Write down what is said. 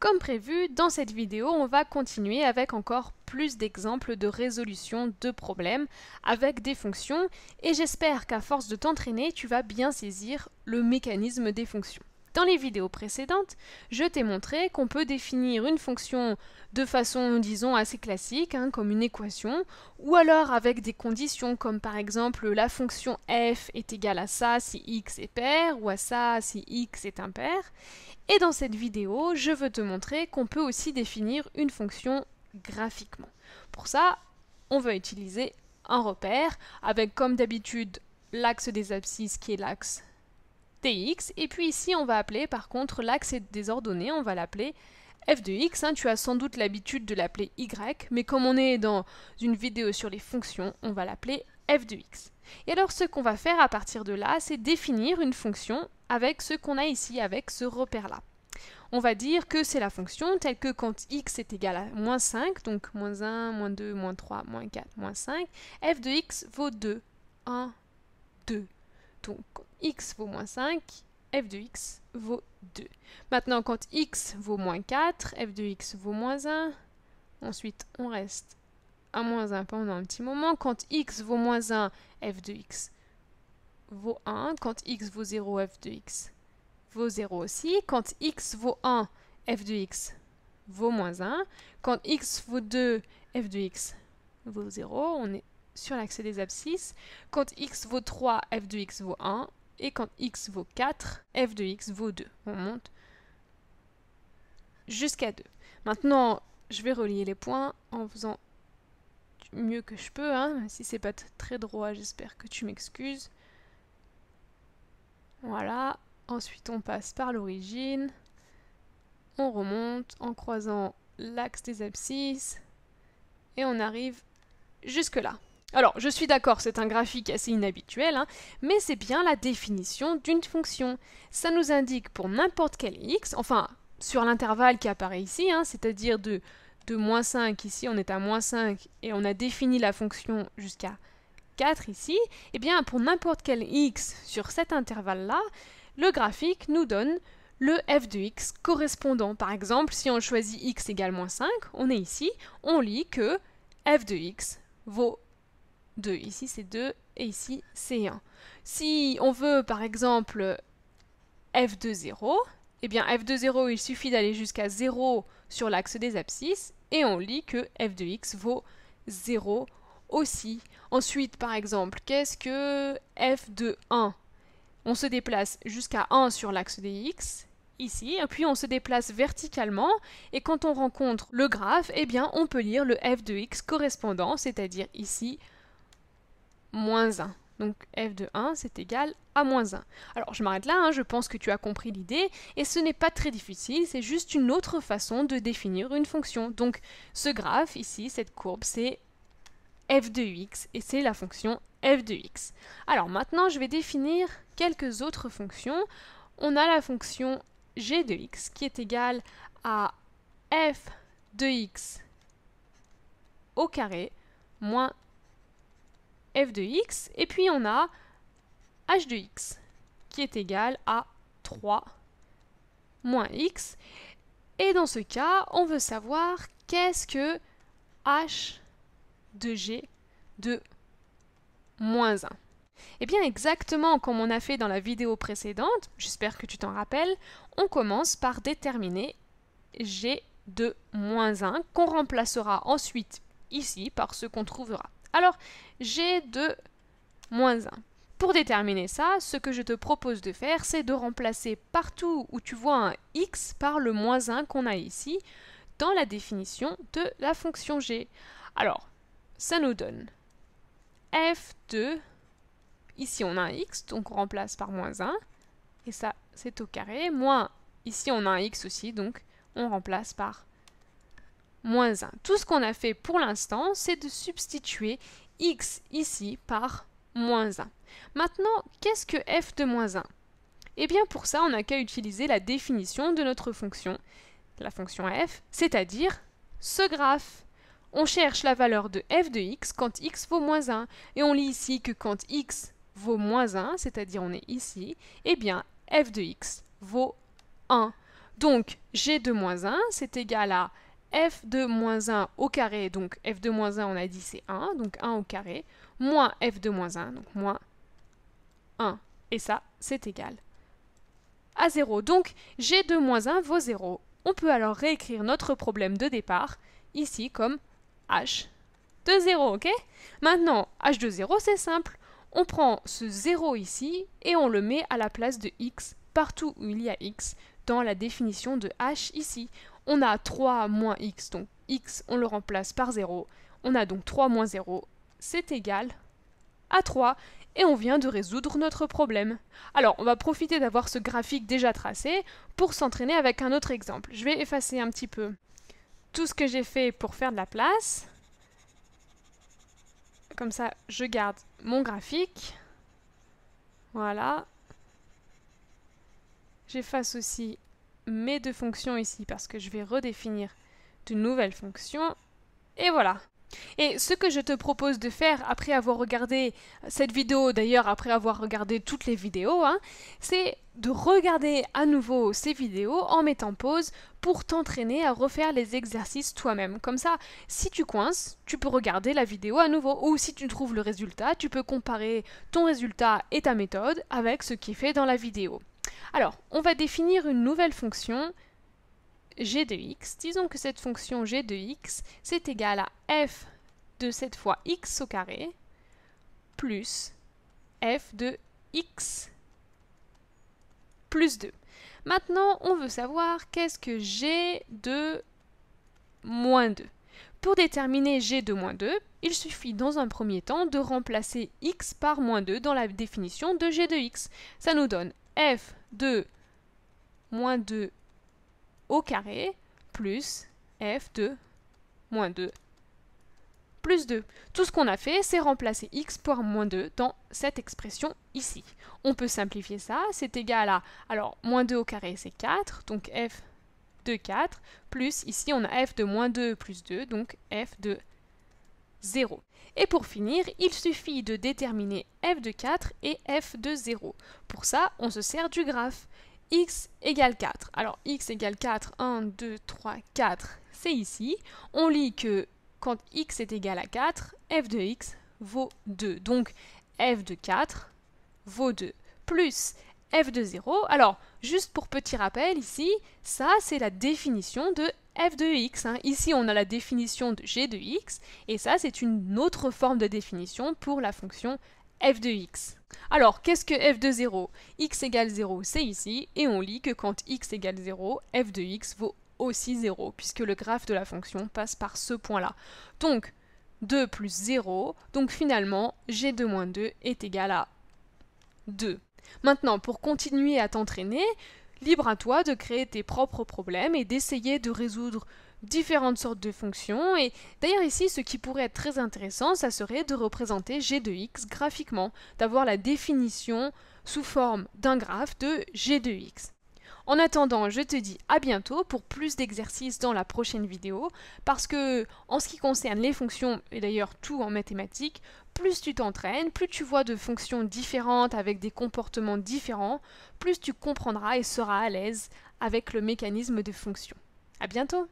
Comme prévu, dans cette vidéo, on va continuer avec encore plus d'exemples de résolution de problèmes avec des fonctions et j'espère qu'à force de t'entraîner, tu vas bien saisir le mécanisme des fonctions. Dans les vidéos précédentes, je t'ai montré qu'on peut définir une fonction de façon, disons, assez classique, hein, comme une équation, ou alors avec des conditions comme par exemple la fonction f est égale à ça si x est pair, ou à ça si x est impair. Et dans cette vidéo, je veux te montrer qu'on peut aussi définir une fonction graphiquement. Pour ça, on va utiliser un repère avec comme d'habitude l'axe des abscisses qui est l'axe dx. Et puis ici, on va appeler, par contre, l'axe des ordonnées, on va l'appeler f de x. Hein, tu as sans doute l'habitude de l'appeler y, mais comme on est dans une vidéo sur les fonctions, on va l'appeler f de x. Et alors, ce qu'on va faire à partir de là, c'est définir une fonction avec ce qu'on a ici, avec ce repère-là. On va dire que c'est la fonction telle que quand x est égal à moins 5, donc moins 1, moins 2, moins 3, moins 4, moins 5, f de x vaut 2, 1, 2, donc x vaut moins 5, f de x vaut 2. Maintenant, quand x vaut moins 4, f de x vaut moins 1. Ensuite, on reste à moins 1 pendant un petit moment. Quand x vaut moins 1, f de x vaut 1. Quand x vaut 0, f de x vaut 0 aussi. Quand x vaut 1, f de x vaut moins 1. Quand x vaut 2, f de x vaut 0. On est sur l'axe des abscisses. Quand x vaut 3, f de x vaut 1. Et quand x vaut 4, f de x vaut 2. On monte jusqu'à 2. Maintenant, je vais relier les points en faisant mieux que je peux. Hein, si c'est pas très droit, j'espère que tu m'excuses. Voilà. Ensuite, on passe par l'origine. On remonte en croisant l'axe des abscisses. Et on arrive jusque là. Alors, je suis d'accord, c'est un graphique assez inhabituel, hein, mais c'est bien la définition d'une fonction. Ça nous indique pour n'importe quel x, enfin, sur l'intervalle qui apparaît ici, hein, c'est-à-dire de, de moins 5, ici on est à moins 5, et on a défini la fonction jusqu'à 4 ici, et eh bien pour n'importe quel x sur cet intervalle-là, le graphique nous donne le f de x correspondant. Par exemple, si on choisit x égale moins 5, on est ici, on lit que f de x vaut 2. Ici, c'est 2 et ici, c'est 1. Si on veut, par exemple, f de 0, eh bien f de 0, il suffit d'aller jusqu'à 0 sur l'axe des abscisses et on lit que f de x vaut 0 aussi. Ensuite, par exemple, qu'est-ce que f de 1 On se déplace jusqu'à 1 sur l'axe des x, ici, et puis on se déplace verticalement, et quand on rencontre le graphe, eh bien, on peut lire le f de x correspondant, c'est-à-dire ici moins 1. Donc f de 1, c'est égal à moins 1. Alors je m'arrête là, hein, je pense que tu as compris l'idée, et ce n'est pas très difficile, c'est juste une autre façon de définir une fonction. Donc ce graphe ici, cette courbe, c'est f de x, et c'est la fonction f de x. Alors maintenant, je vais définir quelques autres fonctions. On a la fonction g de x qui est égale à f de x au carré moins f de x, et puis on a h de x, qui est égal à 3 moins x. Et dans ce cas, on veut savoir qu'est-ce que h de g de moins 1. Et eh bien exactement comme on a fait dans la vidéo précédente, j'espère que tu t'en rappelles, on commence par déterminer g de moins 1 qu'on remplacera ensuite ici par ce qu'on trouvera. Alors, g de moins 1. Pour déterminer ça, ce que je te propose de faire, c'est de remplacer partout où tu vois un x par le moins 1 qu'on a ici, dans la définition de la fonction g. Alors, ça nous donne f de... Ici, on a un x, donc on remplace par moins 1. Et ça, c'est au carré. Moins, ici, on a un x aussi, donc on remplace par moins 1. Tout ce qu'on a fait pour l'instant, c'est de substituer x ici par moins 1. Maintenant, qu'est-ce que f de moins 1 Eh bien pour ça, on n'a qu'à utiliser la définition de notre fonction, la fonction f, c'est-à-dire ce graphe. On cherche la valeur de f de x quand x vaut moins 1, et on lit ici que quand x vaut moins 1, c'est-à-dire on est ici, eh bien f de x vaut 1. Donc g de moins 1, c'est égal à f de moins 1 au carré, donc f de moins 1 on a dit c'est 1, donc 1 au carré, moins f de moins 1, donc moins 1. Et ça, c'est égal à 0. Donc g de moins 1 vaut 0. On peut alors réécrire notre problème de départ ici comme h de 0, ok Maintenant, h de 0, c'est simple. On prend ce 0 ici et on le met à la place de x partout où il y a x dans la définition de h ici. On a 3 moins x, donc x on le remplace par 0. On a donc 3 moins 0, c'est égal à 3 et on vient de résoudre notre problème. Alors, on va profiter d'avoir ce graphique déjà tracé pour s'entraîner avec un autre exemple. Je vais effacer un petit peu tout ce que j'ai fait pour faire de la place. Comme ça, je garde mon graphique. Voilà. J'efface aussi mes deux fonctions ici parce que je vais redéfinir de nouvelles fonctions. Et voilà. Et ce que je te propose de faire après avoir regardé cette vidéo, d'ailleurs après avoir regardé toutes les vidéos, hein, c'est de regarder à nouveau ces vidéos en mettant pause pour t'entraîner à refaire les exercices toi-même. Comme ça, si tu coinces, tu peux regarder la vidéo à nouveau ou si tu trouves le résultat, tu peux comparer ton résultat et ta méthode avec ce qui est fait dans la vidéo. Alors, on va définir une nouvelle fonction g de x. Disons que cette fonction g de x, c'est égal à f de cette fois x au carré plus f de x plus 2. Maintenant, on veut savoir qu'est-ce que g de moins 2. Pour déterminer g de moins 2, il suffit dans un premier temps de remplacer x par moins 2 dans la définition de g de x. Ça nous donne f de moins 2 au carré plus f de moins 2 plus 2. Tout ce qu'on a fait, c'est remplacer x par moins 2 dans cette expression ici. On peut simplifier ça, c'est égal à, alors, moins 2 au carré, c'est 4, donc f de 4, plus ici, on a f de moins 2 plus 2, donc f de 4. 0. Et pour finir, il suffit de déterminer f de 4 et f de 0. Pour ça, on se sert du graphe x égale 4. Alors x égale 4, 1, 2, 3, 4, c'est ici. On lit que quand x est égal à 4, f de x vaut 2. Donc f de 4 vaut 2 plus f de 0. Alors, juste pour petit rappel ici, ça c'est la définition de f f de x. Hein. Ici, on a la définition de g de x, et ça, c'est une autre forme de définition pour la fonction f de x. Alors, qu'est-ce que f de 0 x égale 0, c'est ici, et on lit que quand x égale 0, f de x vaut aussi 0, puisque le graphe de la fonction passe par ce point-là. Donc, 2 plus 0, donc finalement, g de moins 2 est égal à 2. Maintenant, pour continuer à t'entraîner, Libre à toi de créer tes propres problèmes et d'essayer de résoudre différentes sortes de fonctions. Et d'ailleurs ici, ce qui pourrait être très intéressant, ça serait de représenter g de x graphiquement, d'avoir la définition sous forme d'un graphe de g de x. En attendant, je te dis à bientôt pour plus d'exercices dans la prochaine vidéo, parce que en ce qui concerne les fonctions, et d'ailleurs tout en mathématiques, plus tu t'entraînes, plus tu vois de fonctions différentes avec des comportements différents, plus tu comprendras et seras à l'aise avec le mécanisme de fonction. À bientôt